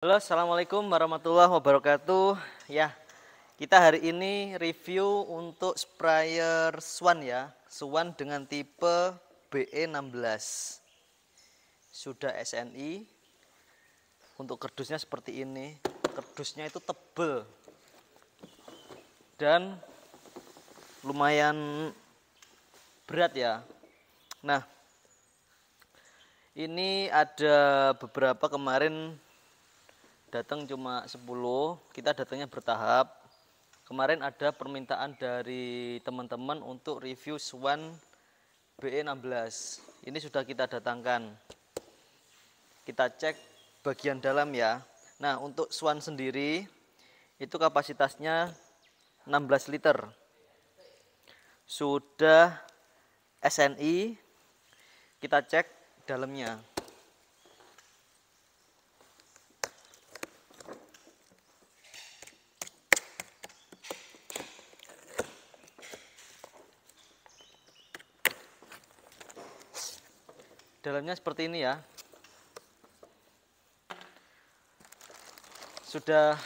Halo, assalamualaikum warahmatullahi wabarakatuh. Ya, kita hari ini review untuk sprayer Swan ya, Swan dengan tipe e BE16. Sudah SNI. Untuk kerdusnya seperti ini. Kerdusnya itu tebel dan lumayan berat ya. Nah, ini ada beberapa kemarin datang cuma 10 kita datangnya bertahap kemarin ada permintaan dari teman-teman untuk review Swan BE16 ini sudah kita datangkan kita cek bagian dalam ya nah untuk Swan sendiri itu kapasitasnya 16 liter sudah SNI kita cek dalamnya dalamnya seperti ini ya sudah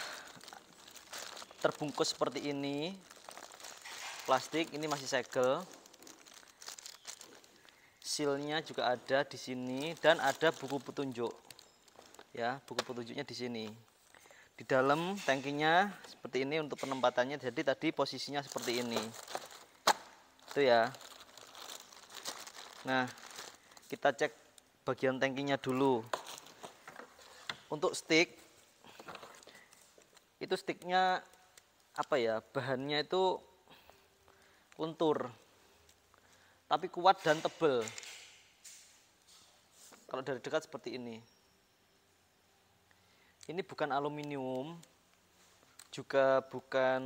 terbungkus seperti ini plastik ini masih segel sealnya juga ada di sini dan ada buku petunjuk ya buku petunjuknya di sini di dalam tangkinya seperti ini untuk penempatannya jadi tadi posisinya seperti ini itu ya nah kita cek bagian tangkinya dulu untuk stick itu sticknya apa ya bahannya itu luntur tapi kuat dan tebel kalau dari dekat seperti ini ini bukan aluminium juga bukan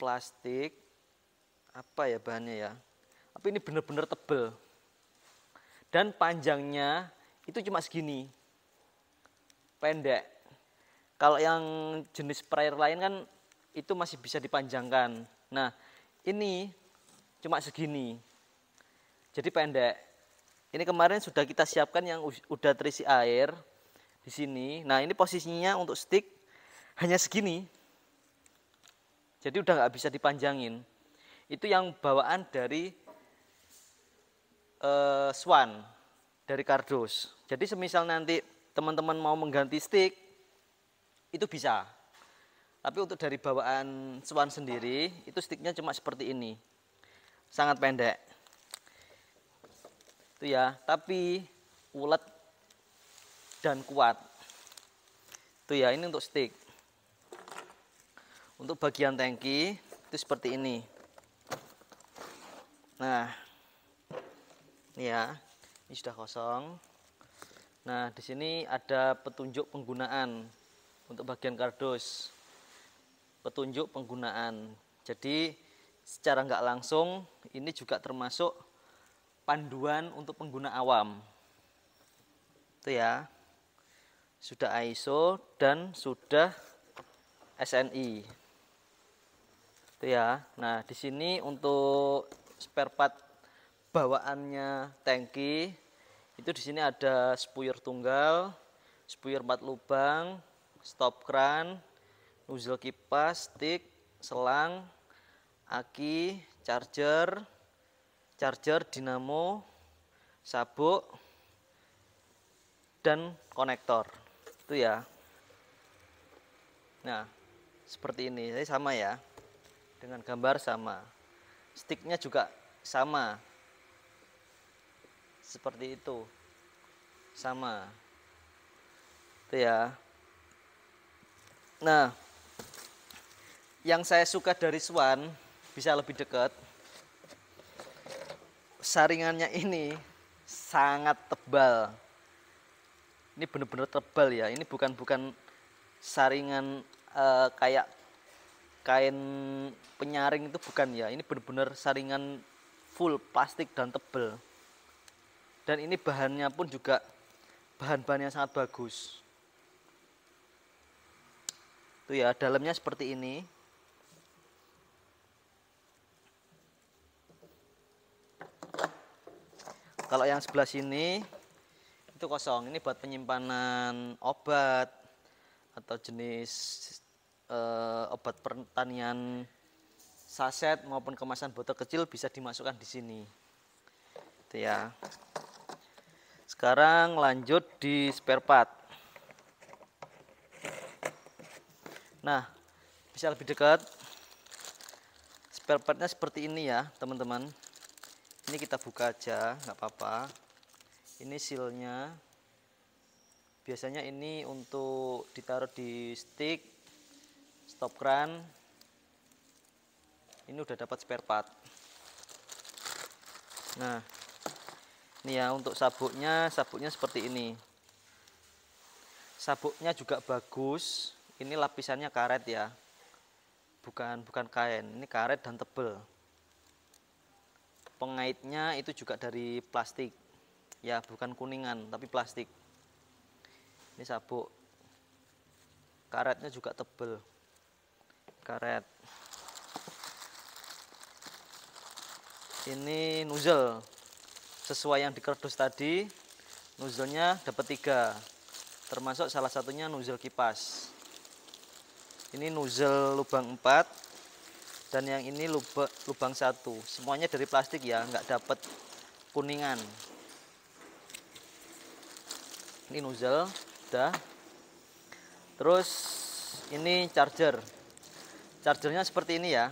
plastik apa ya bahannya ya tapi ini benar-benar tebel. Dan panjangnya itu cuma segini, pendek. Kalau yang jenis sprayer lain kan itu masih bisa dipanjangkan. Nah, ini cuma segini. Jadi pendek. Ini kemarin sudah kita siapkan yang udah terisi air di sini. Nah, ini posisinya untuk stick hanya segini. Jadi udah nggak bisa dipanjangin. Itu yang bawaan dari uh, swan dari kardus. Jadi semisal nanti teman-teman mau mengganti stick itu bisa. Tapi untuk dari bawaan swan sendiri itu sticknya cuma seperti ini. Sangat pendek. Itu ya, tapi ulet dan kuat. Itu ya, ini untuk stick. Untuk bagian tangki itu seperti ini. Nah, ya ini sudah kosong nah di sini ada petunjuk penggunaan untuk bagian kardus petunjuk penggunaan jadi secara nggak langsung ini juga termasuk panduan untuk pengguna awam itu ya sudah ISO dan sudah SNI itu ya nah di sini untuk spare part bawaannya tangki itu di sini ada spuyer tunggal, spuyer empat lubang, stop kran, nozzle kipas, stick, selang, aki, charger, charger, dinamo, sabuk, dan konektor. Itu ya. Nah, seperti ini. Jadi sama ya. Dengan gambar sama. Sticknya juga sama seperti itu sama itu ya nah yang saya suka dari Swan bisa lebih dekat saringannya ini sangat tebal ini bener-bener tebal ya ini bukan bukan saringan uh, kayak kain penyaring itu bukan ya ini benar-benar saringan full plastik dan tebal dan ini bahannya pun juga bahan-bahan yang sangat bagus itu ya dalamnya seperti ini kalau yang sebelah sini itu kosong ini buat penyimpanan obat atau jenis e, obat pertanian saset maupun kemasan botol kecil bisa dimasukkan di sini itu ya sekarang lanjut di spare part. Nah, bisa lebih dekat. Spare partnya seperti ini ya, teman-teman. Ini kita buka aja, nggak apa-apa. Ini sealnya. Biasanya ini untuk ditaruh di stick, stop kran. Ini udah dapat spare part. Nah, Nih ya untuk sabuknya, sabuknya seperti ini. Sabuknya juga bagus. Ini lapisannya karet ya. Bukan bukan kain, ini karet dan tebel. Pengaitnya itu juga dari plastik. Ya, bukan kuningan tapi plastik. Ini sabuk. Karetnya juga tebel. Karet. Ini nozzle sesuai yang di kerdus tadi nuzulnya dapat tiga termasuk salah satunya nuzul kipas ini nuzul lubang 4 dan yang ini lubang, lubang 1 semuanya dari plastik ya nggak dapat kuningan ini nozzle dah terus ini charger chargernya seperti ini ya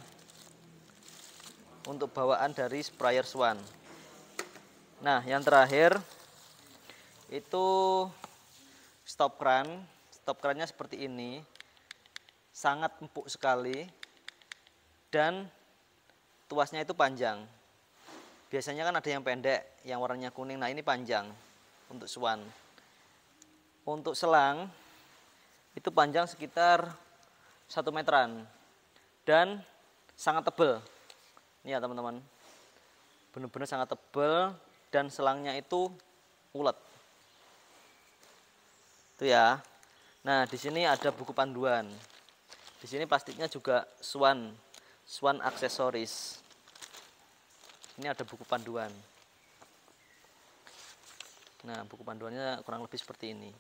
untuk bawaan dari sprayer Swan Nah, yang terakhir itu stop kran. Stop kerannya seperti ini. Sangat empuk sekali dan tuasnya itu panjang. Biasanya kan ada yang pendek, yang warnanya kuning. Nah, ini panjang untuk swan. Untuk selang itu panjang sekitar 1 meteran dan sangat tebal. Ini ya, teman-teman. Benar-benar sangat tebal dan selangnya itu ulet. Itu ya. Nah, di sini ada buku panduan. Di sini plastiknya juga Swan, Swan aksesoris. Ini ada buku panduan. Nah, buku panduannya kurang lebih seperti ini.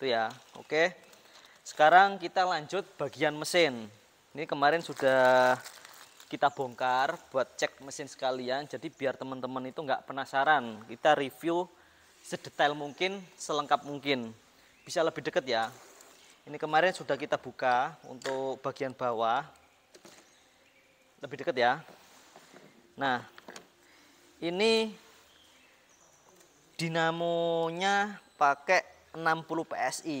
Itu ya. Oke. Sekarang kita lanjut bagian mesin. Ini kemarin sudah kita bongkar buat cek mesin sekalian jadi biar teman-teman itu nggak penasaran kita review sedetail mungkin selengkap mungkin bisa lebih deket ya ini kemarin sudah kita buka untuk bagian bawah lebih deket ya nah ini dinamonya pakai 60 PSI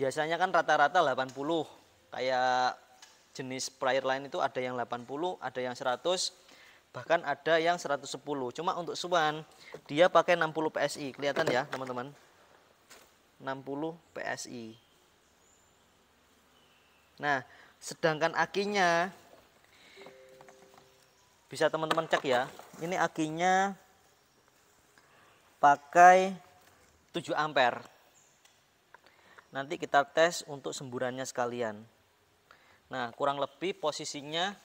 biasanya kan rata-rata 80 kayak jenis prior lain itu ada yang 80, ada yang 100, bahkan ada yang 110. Cuma untuk Swan dia pakai 60 PSI, kelihatan ya teman-teman. 60 PSI. Nah, sedangkan akinya bisa teman-teman cek ya. Ini akinya pakai 7 ampere. Nanti kita tes untuk semburannya sekalian. Nah, kurang lebih posisinya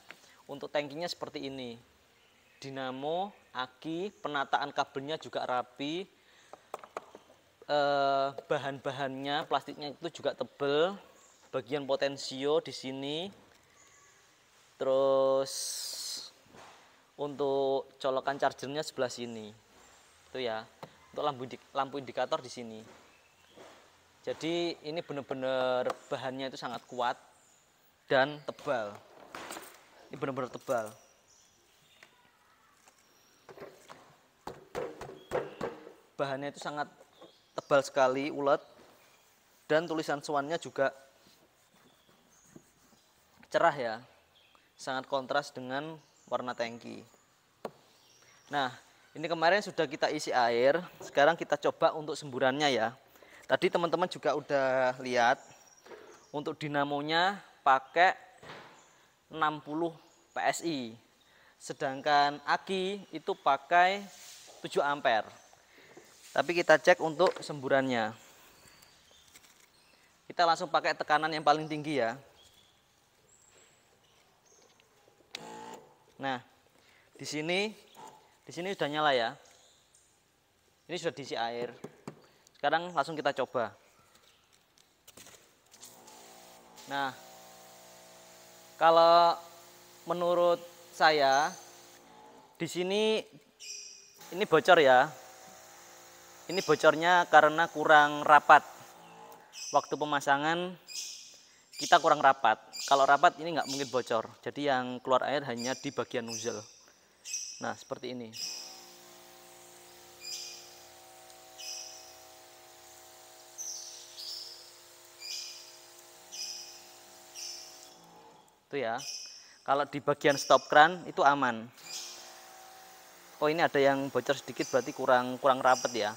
untuk tangkinya seperti ini. Dinamo, aki, penataan kabelnya juga rapi. Eh, bahan-bahannya, plastiknya itu juga tebel. Bagian potensio di sini. Terus untuk colokan chargernya sebelah sini. Itu ya. Untuk lampu lampu indikator di sini. Jadi ini benar-benar bahannya itu sangat kuat dan tebal. Ini benar-benar tebal. Bahannya itu sangat tebal sekali, ulet. Dan tulisan swannya juga cerah ya. Sangat kontras dengan warna tangki. Nah, ini kemarin sudah kita isi air. Sekarang kita coba untuk semburannya ya. Tadi teman-teman juga udah lihat untuk dinamonya pakai 60 PSI. Sedangkan aki itu pakai 7 ampere. Tapi kita cek untuk semburannya. Kita langsung pakai tekanan yang paling tinggi ya. Nah, di sini di sini sudah nyala ya. Ini sudah diisi air. Sekarang langsung kita coba. Nah, kalau menurut saya di sini ini bocor ya. Ini bocornya karena kurang rapat. Waktu pemasangan kita kurang rapat. Kalau rapat ini nggak mungkin bocor. Jadi yang keluar air hanya di bagian nozzle. Nah seperti ini. Itu ya. Kalau di bagian stop kran itu aman. Oh, ini ada yang bocor sedikit berarti kurang kurang rapat ya.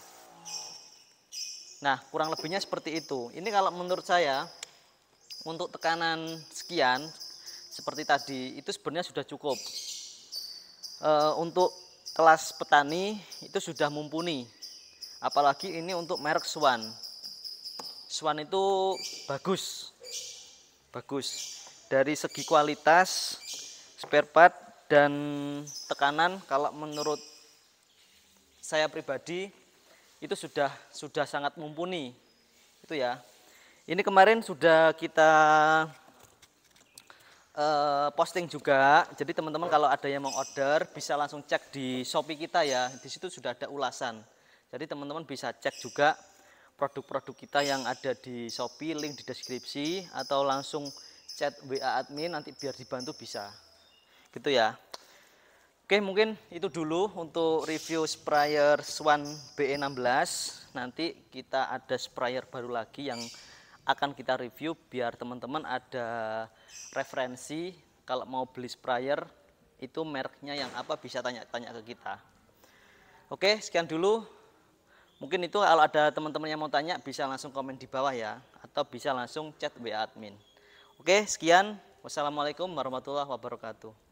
Nah, kurang lebihnya seperti itu. Ini kalau menurut saya untuk tekanan sekian seperti tadi itu sebenarnya sudah cukup. E, untuk kelas petani itu sudah mumpuni. Apalagi ini untuk merek Swan. Swan itu bagus. Bagus dari segi kualitas spare part dan tekanan kalau menurut saya pribadi itu sudah sudah sangat mumpuni itu ya ini kemarin sudah kita uh, posting juga jadi teman-teman kalau ada yang mau order bisa langsung cek di Shopee kita ya di situ sudah ada ulasan jadi teman-teman bisa cek juga produk-produk kita yang ada di Shopee link di deskripsi atau langsung chat WA admin nanti biar dibantu bisa gitu ya Oke mungkin itu dulu untuk review sprayer Swan e BE16 nanti kita ada sprayer baru lagi yang akan kita review biar teman-teman ada referensi kalau mau beli sprayer itu mereknya yang apa bisa tanya-tanya ke kita Oke sekian dulu mungkin itu kalau ada teman-teman yang mau tanya bisa langsung komen di bawah ya atau bisa langsung chat WA admin Oke, sekian. Wassalamualaikum warahmatullahi wabarakatuh.